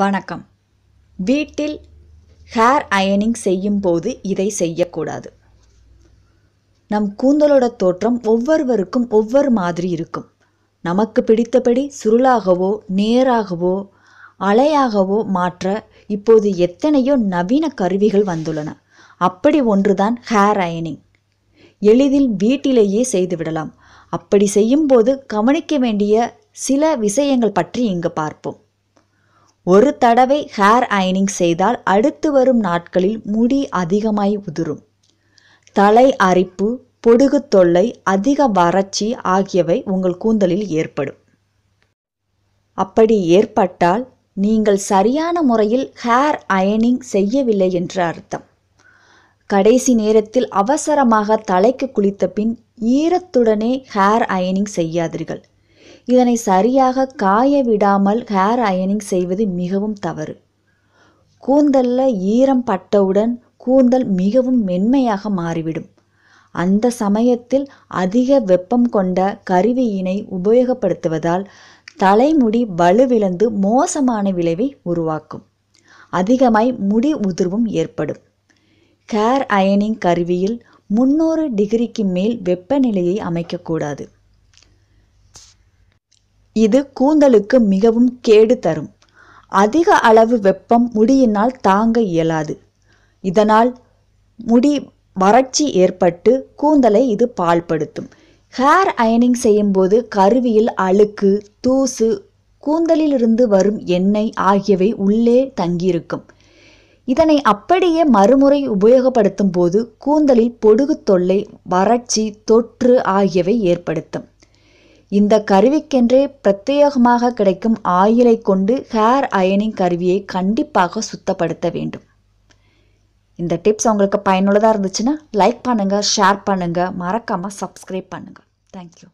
வணக்கம் வீட்டில் ஹேர் அயனிங் செய்யும் போது இதை செய்யக்கூடாது நம் கூந்தலோட தோற்றம் ஒவ்வொருவருக்கும் ஒவ்வொரு மாதிரி இருக்கும் நமக்கு பிடித்தபடி சுருளாகவோ நேராகவோ அலையாகவோ மாற்ற இப்போது எத்தனையோ நவீன கருவிகள் வந்துள்ளன அப்படி ஒன்றுதான் ஹேர் அயனிங் எளிதில் வீட்டிலேயே செய்துவிடலாம் அப்படி செய்யும்போது கவனிக்க வேண்டிய சில விஷயங்கள் பற்றி இங்கு பார்ப்போம் ஒரு தடவை ஹேர் அயனிங் செய்தால் அடுத்து வரும் நாட்களில் முடி அதிகமாய் உதிரும் தலை அரிப்பு பொடுகு தொல்லை அதிக வறட்சி ஆகியவை உங்கள் கூந்தலில் ஏற்படும் அப்படி ஏற்பட்டால் நீங்கள் சரியான முறையில் ஹேர் அயனிங் செய்யவில்லை என்று அர்த்தம் கடைசி நேரத்தில் அவசரமாக தலைக்கு குளித்த பின் ஈரத்துடனே ஹேர் அயனிங் செய்யாதீர்கள் இதனை சரியாக காய விடாமல் ஹேர் அயனிங் செய்வது மிகவும் தவறு கூந்தலில் ஈரம் பட்டவுடன் கூந்தல் மிகவும் மென்மையாக மாறிவிடும் அந்த சமயத்தில் அதிக வெப்பம் கொண்ட கருவியினை உபயோகப்படுத்துவதால் தலைமுடி வலுவிழந்து மோசமான விளைவை உருவாக்கும் அதிகமாய் முடி உதிர்வும் ஏற்படும் கேர் அயனிங் கருவியில் முன்னூறு டிகிரிக்கு மேல் வெப்பநிலையை அமைக்கக்கூடாது இது கூந்தலுக்கு மிகவும் கேடு தரும் அதிக அளவு வெப்பம் முடியினால் தாங்க இயலாது இதனால் முடி வறட்சி ஏற்பட்டு கூந்தலை இது பால்படுத்தும் ஹேர் அயனிங் செய்யும்போது கருவியில் அழுக்கு தூசு கூந்தலிலிருந்து வரும் எண்ணெய் ஆகியவை உள்ளே தங்கியிருக்கும் இதனை அப்படியே மறுமுறை உபயோகப்படுத்தும் போது கூந்தலில் பொடுகு தொல்லை வறட்சி தொற்று ஆகியவை ஏற்படுத்தும் இந்த கருவிக்கென்றே பிரத்யேகமாக கிடைக்கும் ஆயிலை கொண்டு ஹேர் அயனிங் கருவியை கண்டிப்பாக சுத்தப்படுத்த வேண்டும் இந்த டிப்ஸ் உங்களுக்கு பயனுள்ளதாக இருந்துச்சுன்னா லைக் பண்ணுங்கள் ஷேர் பண்ணுங்கள் மறக்காமல் சப்ஸ்கிரைப் பண்ணுங்கள் தேங்க்யூ